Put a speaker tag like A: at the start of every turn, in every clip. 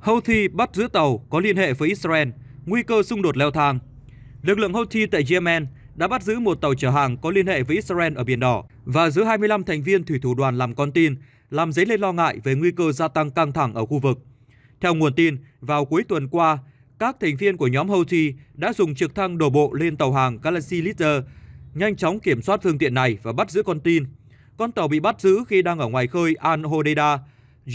A: Houthi bắt giữ tàu có liên hệ với Israel, nguy cơ xung đột leo thang. Lực lượng Houthi tại Yemen đã bắt giữ một tàu chở hàng có liên hệ với Israel ở Biển Đỏ và giữ 25 thành viên thủy thủ đoàn làm con tin, làm dấy lên lo ngại về nguy cơ gia tăng căng thẳng ở khu vực. Theo nguồn tin, vào cuối tuần qua, các thành viên của nhóm Houthi đã dùng trực thăng đổ bộ lên tàu hàng Galaxy Leader, nhanh chóng kiểm soát phương tiện này và bắt giữ con tin. Con tàu bị bắt giữ khi đang ở ngoài khơi Al Hodeida,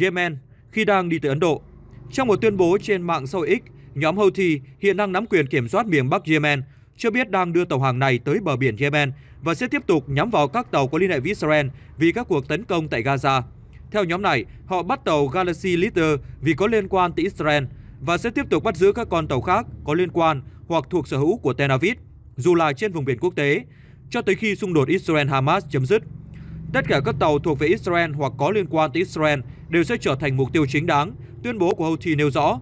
A: Yemen, khi đang đi tới Ấn Độ. Trong một tuyên bố trên mạng xã hội X, nhóm Houthi hiện đang nắm quyền kiểm soát miền Bắc Yemen, cho biết đang đưa tàu hàng này tới bờ biển Yemen và sẽ tiếp tục nhắm vào các tàu có liên hệ với Israel vì các cuộc tấn công tại Gaza. Theo nhóm này, họ bắt tàu Galaxy Leader vì có liên quan tới Israel và sẽ tiếp tục bắt giữ các con tàu khác có liên quan hoặc thuộc sở hữu của Tel Aviv, dù là trên vùng biển quốc tế, cho tới khi xung đột Israel-Hamas chấm dứt. Tất cả các tàu thuộc về Israel hoặc có liên quan tới Israel đều sẽ trở thành mục tiêu chính đáng tuyên bố của Houthi nêu rõ.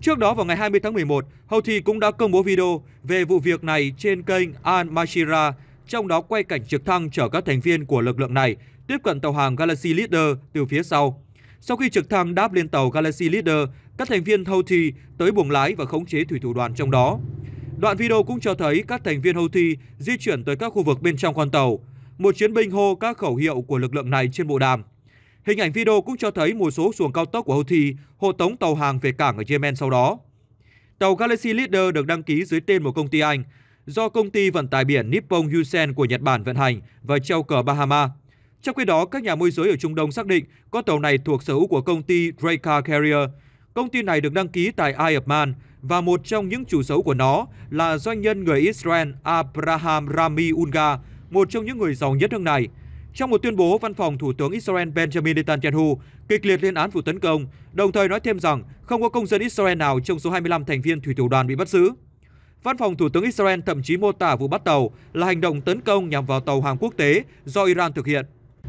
A: Trước đó vào ngày 20 tháng 11, Houthi cũng đã công bố video về vụ việc này trên kênh Al Mashira, trong đó quay cảnh trực thăng chở các thành viên của lực lượng này tiếp cận tàu hàng Galaxy Leader từ phía sau. Sau khi trực thăng đáp lên tàu Galaxy Leader, các thành viên Houthi tới buồng lái và khống chế thủy thủ đoàn trong đó. Đoạn video cũng cho thấy các thành viên Houthi di chuyển tới các khu vực bên trong con tàu. Một chiến binh hô các khẩu hiệu của lực lượng này trên bộ đàm. Hình ảnh video cũng cho thấy một số xuồng cao tốc của Houthi hộ tống tàu hàng về cảng ở Yemen sau đó. Tàu Galaxy Leader được đăng ký dưới tên một công ty Anh, do công ty vận tải biển Nippon Yusen của Nhật Bản vận hành và treo cờ Bahama. Trong khi đó, các nhà môi giới ở Trung Đông xác định có tàu này thuộc sở hữu của công ty Draka Carrier. Công ty này được đăng ký tại Ai và một trong những chủ sở hữu của nó là doanh nhân người Israel Abraham Rami Unga, một trong những người giàu nhất nước này – trong một tuyên bố, văn phòng Thủ tướng Israel Benjamin Netanyahu kịch liệt lên án vụ tấn công, đồng thời nói thêm rằng không có công dân Israel nào trong số 25 thành viên thủy thủ đoàn bị bắt giữ. Văn phòng Thủ tướng Israel thậm chí mô tả vụ bắt tàu là hành động tấn công nhằm vào tàu hàng quốc tế do Iran thực hiện.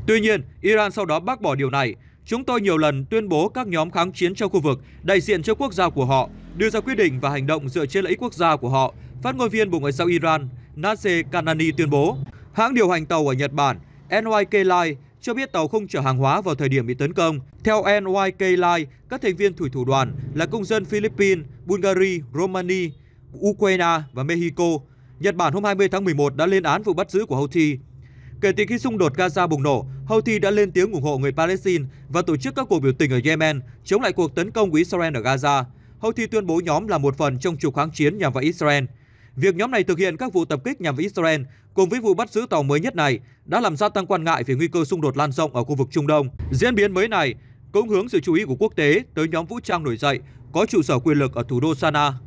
A: Tuy nhiên, Iran sau đó bác bỏ điều này. Chúng tôi nhiều lần tuyên bố các nhóm kháng chiến trong khu vực đại diện cho quốc gia của họ, đưa ra quyết định và hành động dựa trên lợi ích quốc gia của họ, phát ngôn viên Bộ Ngoại giao Iran Nasser Kanani tuyên bố. Hãng điều hành tàu ở Nhật Bản NYK Line cho biết tàu không chở hàng hóa vào thời điểm bị tấn công. Theo NYK Line, các thành viên thủy thủ đoàn là công dân Philippines, Bulgaria, Romania, Ukraine và Mexico. Nhật Bản hôm 20 tháng 11 đã lên án vụ bắt giữ của Houthi. Kể từ khi xung đột Gaza bùng nổ, Houthi đã lên tiếng ủng hộ người Palestine và tổ chức các cuộc biểu tình ở Yemen chống lại cuộc tấn công của Israel ở Gaza. Houthi tuyên bố nhóm là một phần trong trục kháng chiến nhằm vào Israel. Việc nhóm này thực hiện các vụ tập kích nhằm vào Israel cùng với vụ bắt giữ tàu mới nhất này đã làm gia tăng quan ngại về nguy cơ xung đột lan rộng ở khu vực Trung Đông. Diễn biến mới này cũng hướng sự chú ý của quốc tế tới nhóm vũ trang nổi dậy có trụ sở quyền lực ở thủ đô Sana,